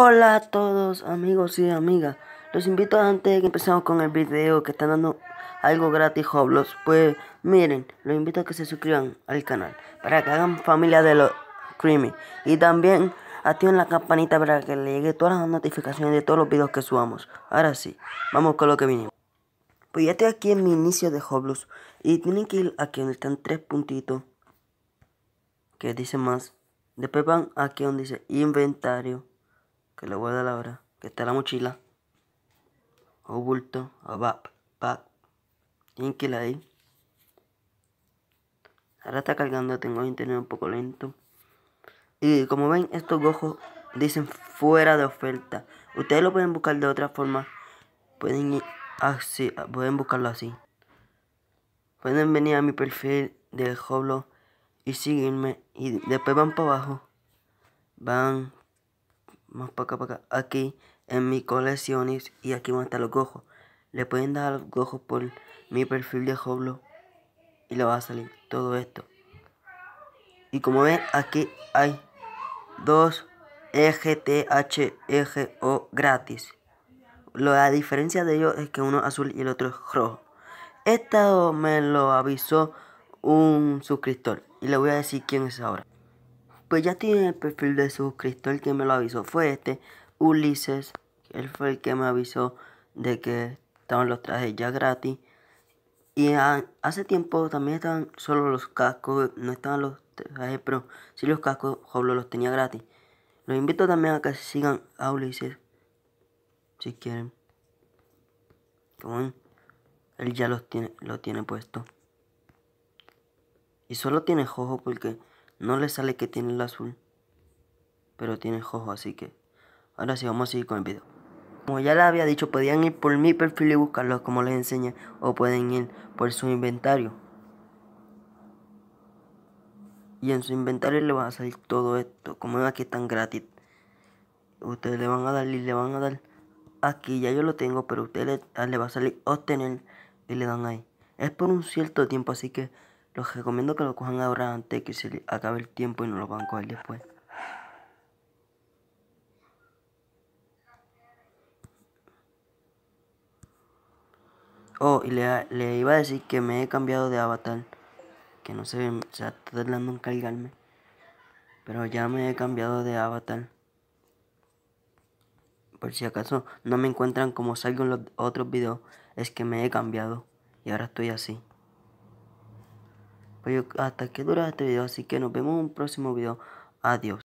Hola a todos amigos y amigas, los invito antes de que empezamos con el video que están dando algo gratis Hoblos. pues miren, los invito a que se suscriban al canal para que hagan familia de los Creamy y también activen la campanita para que le llegue todas las notificaciones de todos los videos que subamos. Ahora sí, vamos con lo que vinimos. Pues ya estoy aquí en mi inicio de Hoblox y tienen que ir aquí donde están tres puntitos que dice más. Después van aquí donde dice inventario que le voy a dar ahora, que está la mochila, o bulto, o que ahí. Ahora está cargando, tengo internet un poco lento. Y como ven, estos gojos dicen fuera de oferta. Ustedes lo pueden buscar de otra forma. Pueden, ir. así, pueden buscarlo así. Pueden venir a mi perfil de Hoblo y seguirme. Y después van para abajo. Van más para acá, para acá, aquí en mis colecciones y aquí van a estar los gojos. Le pueden dar los gojos por mi perfil de Hoblo y le va a salir todo esto. Y como ven, aquí hay dos e e o gratis. La diferencia de ellos es que uno es azul y el otro es rojo. Esto me lo avisó un suscriptor y le voy a decir quién es ahora. Pues ya tiene el perfil de suscriptor, el que me lo avisó fue este, Ulises. Él fue el que me avisó de que estaban los trajes ya gratis. Y hace tiempo también estaban solo los cascos, no estaban los trajes, pero sí los cascos, Joblo los tenía gratis. Los invito también a que sigan a Ulises, si quieren. él ya los tiene, lo tiene puesto. Y solo tiene jojo porque no le sale que tiene el azul. Pero tiene el jojo, así que... Ahora sí, vamos a seguir con el video. Como ya les había dicho, podían ir por mi perfil y buscarlo como les enseña. O pueden ir por su inventario. Y en su inventario le va a salir todo esto. Como ven aquí tan gratis. Ustedes le van a dar y le van a dar. Aquí ya yo lo tengo, pero ustedes le, ah, le va a salir obtener y le dan ahí. Es por un cierto tiempo, así que los recomiendo que lo cojan ahora antes que se acabe el tiempo y no lo van a coger después. Oh, y le, iba a decir que me he cambiado de avatar. Que no se O se está tardando en cargarme. Pero ya me he cambiado de avatar. Por si acaso no me encuentran como salgo en los otros videos, es que me he cambiado. Y ahora estoy así. Pues hasta que dura este video, así que nos vemos en un próximo video. Adiós.